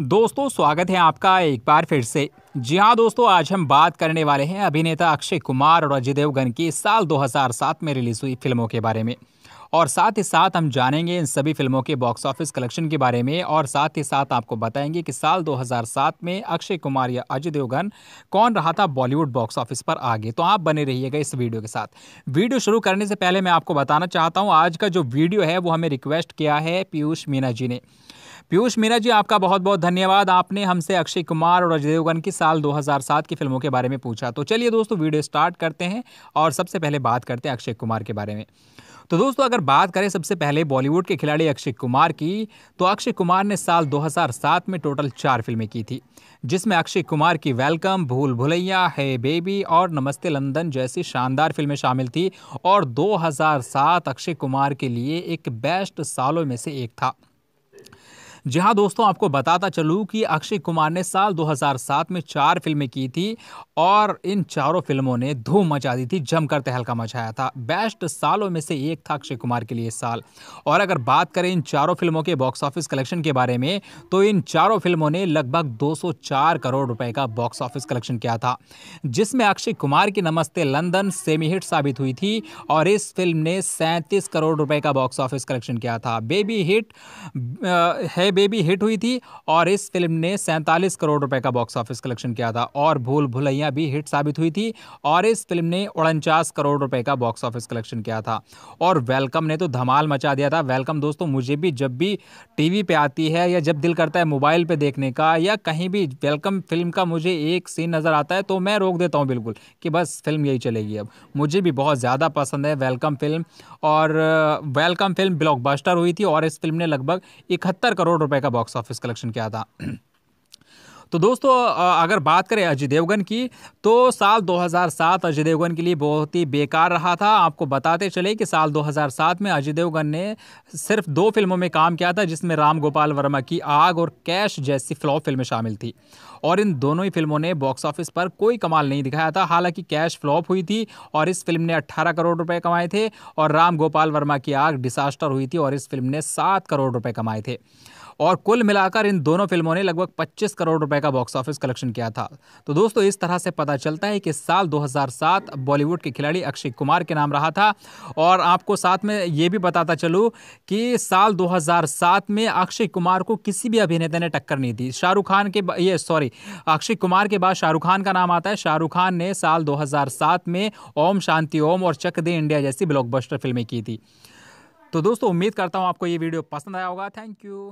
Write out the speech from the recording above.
दोस्तों स्वागत है आपका एक बार फिर से जी हाँ दोस्तों आज हम बात करने वाले हैं अभिनेता अक्षय कुमार और अजय देवगन की साल 2007 में रिलीज हुई फिल्मों के बारे में और साथ ही साथ हम जानेंगे इन सभी फिल्मों के बॉक्स ऑफिस कलेक्शन के बारे में और साथ ही साथ आपको बताएंगे कि साल 2007 में अक्षय कुमार या अजय देवगन कौन रहा था बॉलीवुड बॉक्स ऑफिस पर आगे तो आप बने रहिएगा इस वीडियो के साथ वीडियो शुरू करने से पहले मैं आपको बताना चाहता हूँ आज का जो वीडियो है वो हमें रिक्वेस्ट किया है पीयूष मीना जी ने पीयूष मीरा जी आपका बहुत बहुत धन्यवाद आपने हमसे अक्षय कुमार और अजय देवगन की साल 2007 की फिल्मों के बारे में पूछा तो चलिए दोस्तों वीडियो स्टार्ट करते हैं और सबसे पहले बात करते हैं अक्षय कुमार के बारे में तो दोस्तों अगर बात करें सबसे पहले बॉलीवुड के खिलाड़ी अक्षय कुमार की तो अक्षय कुमार ने साल 2007 में टोटल चार फिल्में की थी जिसमें अक्षय कुमार की वेलकम भूल भुलैया है बेबी और नमस्ते लंदन जैसी शानदार फिल्में शामिल थी और 2007 अक्षय कुमार के लिए एक बेस्ट सालों में से एक था जी हाँ दोस्तों आपको बताता चलूँ कि अक्षय कुमार ने साल 2007 में चार फिल्में की थी और इन चारों फिल्मों ने धूम मचा दी थी जमकर तहलका मचाया था बेस्ट सालों में से एक था अक्षय कुमार के लिए साल और अगर बात करें इन चारों फिल्मों के बॉक्स ऑफिस कलेक्शन के बारे में तो इन चारों फिल्मों ने लगभग 204 करोड़ रुपए का बॉक्स ऑफिस कलेक्शन किया था जिसमें अक्षय कुमार की नमस्ते लंदन सेमी हिट साबित हुई थी और इस फिल्म ने सैंतीस करोड़ रुपए का बॉक्स ऑफिस कलेक्शन किया था बेबी हिट है बेबी हिट हुई थी और इस फिल्म ने सैंतालीस करोड़ रुपए का बॉक्स ऑफिस कलेक्शन किया था और भूल भुलैया भी हिट साबित हुई थी और इस फिल्म ने उनचास करोड़ रुपए का बॉक्स ऑफिस कलेक्शन किया था और वेलकम ने तो धमाल मचा दिया था वेलकम दोस्तों मुझे भी जब भी टीवी पे आती है या जब दिल करता है मोबाइल पे देखने का या कहीं भी वेलकम फिल्म का मुझे एक सीन नज़र आता है तो मैं रोक देता हूँ बिल्कुल कि बस फिल्म यही चलेगी अब मुझे भी बहुत ज़्यादा पसंद है वेलकम फिल्म और वेलकम फिल्म ब्लॉकबस्टर हुई थी और इस फिल्म ने लगभग इकहत्तर करोड़ रुपए का बॉक्स ऑफिस कलेक्शन किया था तो दोस्तों अगर बात करें अजय देवगन की तो साल 2007 अजय देवगन के लिए बहुत ही बेकार रहा था आपको बताते चले कि साल 2007 में अजय देवगन ने सिर्फ दो फिल्मों में काम किया था जिसमें राम गोपाल वर्मा की आग और कैश जैसी फ्लॉप फिल्में शामिल थी और इन दोनों ही फिल्मों ने बॉक्स ऑफिस पर कोई कमाल नहीं दिखाया था हालांकि कैश फ्लॉप हुई थी और इस फिल्म ने 18 करोड़ रुपए कमाए थे और राम गोपाल वर्मा की आग डिसास्टर हुई थी और इस फिल्म ने सात करोड़ रुपए कमाए थे और कुल मिलाकर इन दोनों फिल्मों ने लगभग 25 करोड़ रुपए का बॉक्स ऑफिस कलेक्शन किया था तो दोस्तों इस तरह से पता चलता है कि साल 2007 बॉलीवुड के खिलाड़ी अक्षय कुमार के नाम रहा था और आपको साथ में ये भी बताता चलूँ कि साल 2007 में अक्षय कुमार को किसी भी अभिनेता ने टक्कर नहीं दी शाहरुख खान के ये सॉरी अक्षय कुमार के बाद शाहरुख खान का नाम आता है शाहरुख खान ने साल दो में ओम शांति ओम और चक दे इंडिया जैसी ब्लॉकबस्टर फिल्में की थी तो दोस्तों उम्मीद करता हूँ आपको ये वीडियो पसंद आया होगा थैंक यू